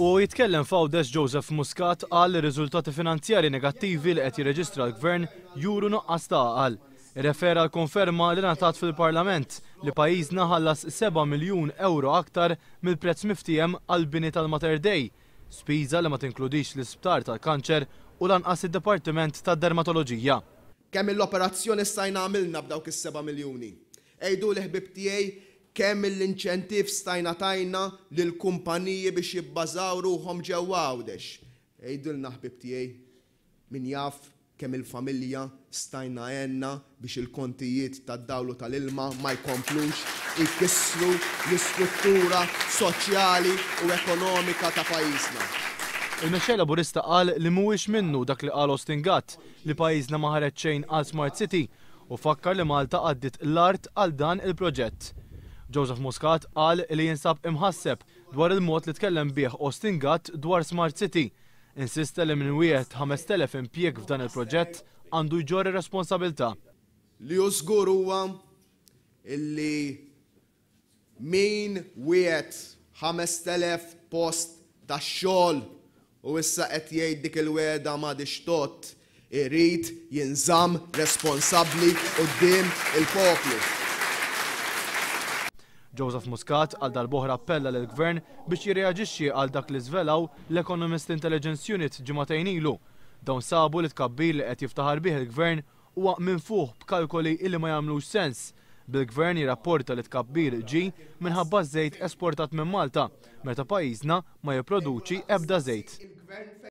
U jitkellem fawdes Joseph Muscat għal riżultati finanzjari negattivi li qed jirreġistra l-gvern juru nuqqas taqal. Refera konferma li natat fil-parlament li pajizna ħallas 7 miljun euro aktar mill-prezz miftijem għal bini tal-Mater Dei, spiża li ma tinkludix l-isptar tal-kanċer u lanqas id-Departiment tad-Dermatoloġija. Kemm l-operazzjoni stajna għamilna b'dawk is-7 miljuni. Ejdu l-ħbib tiegħi kemm l-inċentiv stajna tajna l-kumpaniji biex jibbażaw ruhom ġewwa għawdex. l ħbib tiegħi min jaf kemm il-familja stajna għenna biex il-kontijiet tad-dawlu tal-ilma ma jkomplux ikissru l-istruttura soċjali u ekonomika ta' pajjiżna. Il-mexxej laburista qal li mhuwiex minnu dak li qal Austin Gatt li pajjiżna ma ħareġ xejn għal Smart City u fakkar li Malta għaddit l-art għal dan il-proġett. Joseph Muscat qal li jinsab imħasseb dwar il-mod li tkellem bieħ Austin Gatt dwar Smart City. Insista li minn wieħed 5000 impjieg f'dan il-proġett għandu jġorri responsabilta. Li użgur huwa illi min wieħed 5000 post ta' xogħol u issa qed jgħid dik il-weda ma' tot irid jinżamm responsabbli quddiem il-poplu. Joseph Muscat għal dal-boħra appella l-gvern biex jirreagġixxi għal dak li zvelaw l-Economist Intelligence Unit ġimatajn ilu. Dawn sabu li tkabbir li qed jiftaħar bih il-gvern huwa minn fuq b'kalkoli illi ma jagħmlux sens. Bil-gvern jirrapporta li tkabbir ġi minħabba żejt esportat minn Malta, meta pajjiżna ma jipproduċi ebda żejt.